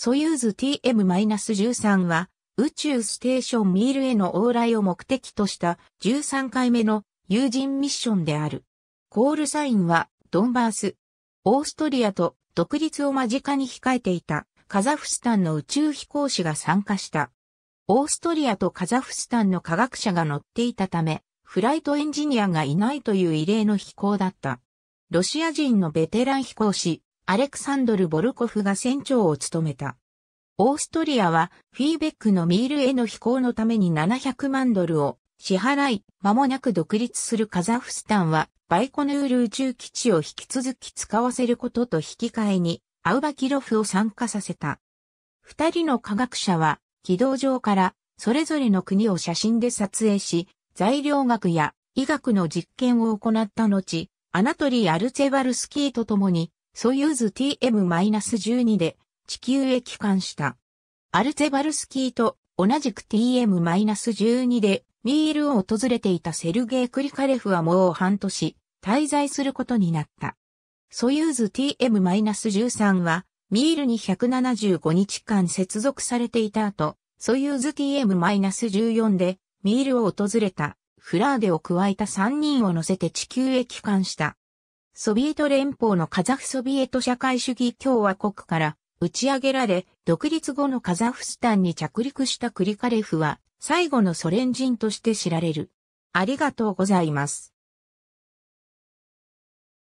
ソユーズ TM-13 は宇宙ステーションミールへの往来を目的とした13回目の有人ミッションである。コールサインはドンバース。オーストリアと独立を間近に控えていたカザフスタンの宇宙飛行士が参加した。オーストリアとカザフスタンの科学者が乗っていたため、フライトエンジニアがいないという異例の飛行だった。ロシア人のベテラン飛行士、アレクサンドル・ボルコフが船長を務めた。オーストリアはフィーベックのミールへの飛行のために700万ドルを支払い、間もなく独立するカザフスタンはバイコヌール宇宙基地を引き続き使わせることと引き換えにアウバキロフを参加させた。二人の科学者は軌道上からそれぞれの国を写真で撮影し、材料学や医学の実験を行った後、アナトリー・アルツェバルスキーと共にソユーズ TM-12 で地球へ帰還した。アルツェバルスキーと同じく TM-12 でミールを訪れていたセルゲイ・クリカレフはもう半年滞在することになった。ソユーズ TM-13 はミールに175日間接続されていた後、ソユーズ TM-14 でミールを訪れたフラーデを加えた3人を乗せて地球へ帰還した。ソビエト連邦のカザフソビエト社会主義共和国から打ち上げられ、独立後のカザフスタンに着陸したクリカレフは、最後のソ連人として知られる。ありがとうございます。